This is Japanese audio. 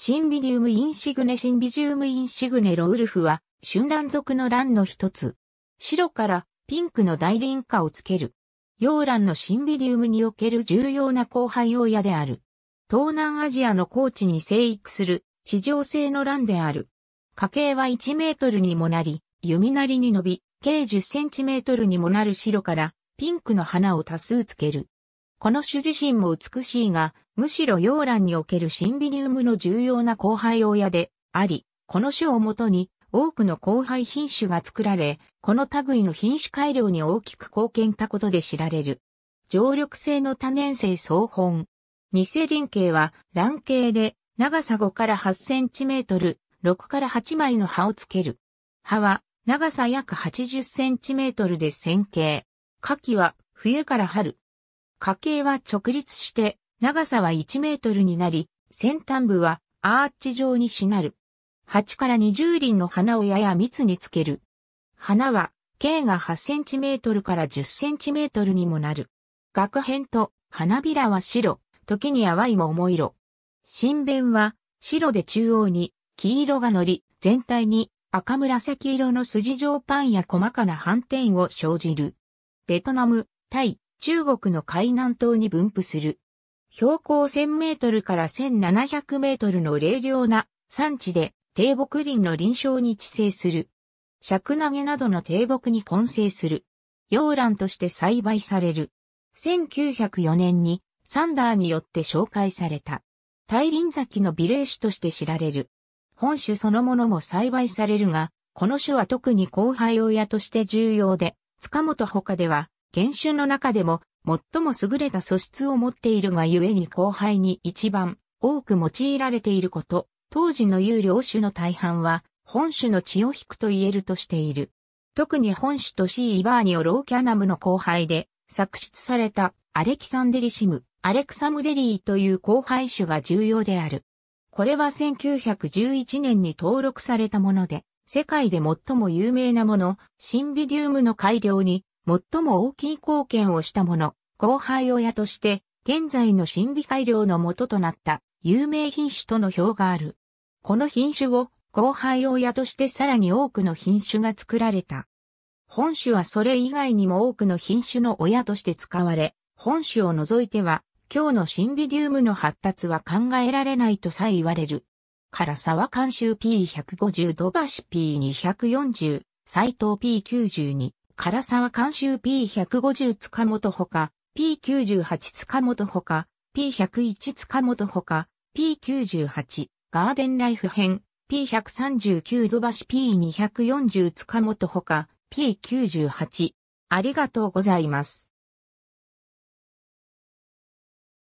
シンビディウムインシグネシンビジウムインシグネロウルフは、春蘭属の蘭の一つ。白からピンクの大輪花をつける。洋蘭のシンビディウムにおける重要な交配親である。東南アジアの高地に生育する地上性の蘭である。家計は1メートルにもなり、弓なりに伸び、計10センチメートルにもなる白からピンクの花を多数つける。この種自身も美しいが、むしろ洋蘭におけるシンビニウムの重要な交配親であり、この種をもとに多くの交配品種が作られ、この類の品種改良に大きく貢献たことで知られる。常緑性の多年生草本。偽輪形は卵形で長さ5から8センチメートル、6から8枚の葉をつける。葉は長さ約80センチメートルで線形。花季は冬から春、家系は直立して、長さは1メートルになり、先端部はアーチ状にしなる。8から20輪の花をやや密につける。花は、径が8センチメートルから10センチメートルにもなる。額辺と花びらは白、時に淡い桃色。新弁は白で中央に黄色が乗り、全体に赤紫色の筋状パンや細かな斑点を生じる。ベトナム、タイ、中国の海南島に分布する。標高1000メートルから1700メートルの冷涼な山地で低木林の臨床に地生する。ク投げなどの低木に混成する。洋蘭として栽培される。1904年にサンダーによって紹介された。大輪咲きの美麗種として知られる。本種そのものも栽培されるが、この種は特に後輩親として重要で、塚本他では原種の中でも最も優れた素質を持っているがゆえに後輩に一番多く用いられていること、当時の有料種の大半は本種の血を引くと言えるとしている。特に本種とシー・イバーニオ・ローキャナムの後輩で作出されたアレキサンデリシム、アレクサムデリーという後輩種が重要である。これは1911年に登録されたもので、世界で最も有名なもの、シンビディウムの改良に最も大きい貢献をした者、後輩親として、現在の審美改良の元となった有名品種との表がある。この品種を後輩親としてさらに多くの品種が作られた。本種はそれ以外にも多くの品種の親として使われ、本種を除いては、今日のシンビデウムの発達は考えられないとさえ言われる。唐沢監修 P150 土橋 P240 斎藤 P92 唐沢監修 P150 塚本ほか、P98 塚本ほか、P101 塚本ほか、P98 ガーデンライフ編、P139 土橋 P240 塚本ほか、P98 ありがとうございます。